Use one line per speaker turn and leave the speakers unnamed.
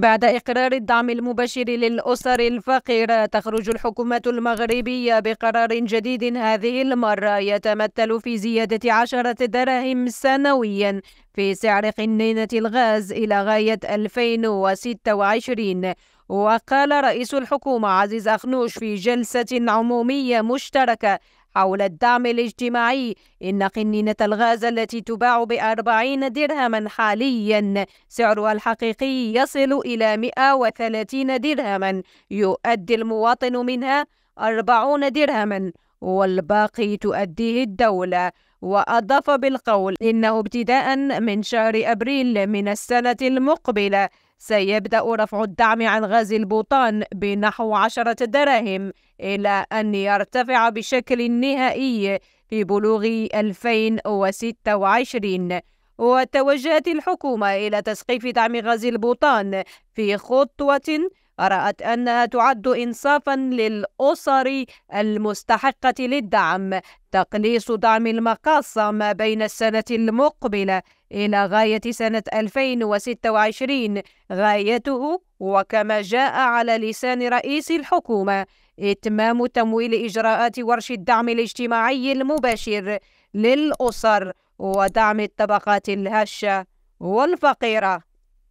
بعد إقرار الدعم المباشر للأسر الفقيرة تخرج الحكومة المغربية بقرار جديد هذه المرة يتمثل في زيادة عشرة دراهم سنويا في سعر قنينة الغاز إلى غاية 2026 وقال رئيس الحكومة عزيز أخنوش في جلسة عمومية مشتركة حول الدعم الاجتماعي إن قنينة الغاز التي تباع بأربعين درهما حاليا سعرها الحقيقي يصل إلى وثلاثين درهما يؤدي المواطن منها أربعون درهما والباقي تؤديه الدولة وأضاف بالقول إنه ابتداء من شهر أبريل من السنة المقبلة سيبدأ رفع الدعم عن غاز البوطان بنحو عشرة دراهم إلى أن يرتفع بشكل نهائي في بلوغ 2026 وتوجهت الحكومة إلى تسقيف دعم غاز البوطان في خطوة رأت أنها تعد إنصافا للأسر المستحقة للدعم تقليص دعم المقاصة ما بين السنة المقبلة إلى غاية سنة 2026 غايته وكما جاء على لسان رئيس الحكومة إتمام تمويل إجراءات ورش الدعم الاجتماعي المباشر للأسر ودعم الطبقات الهشة والفقيرة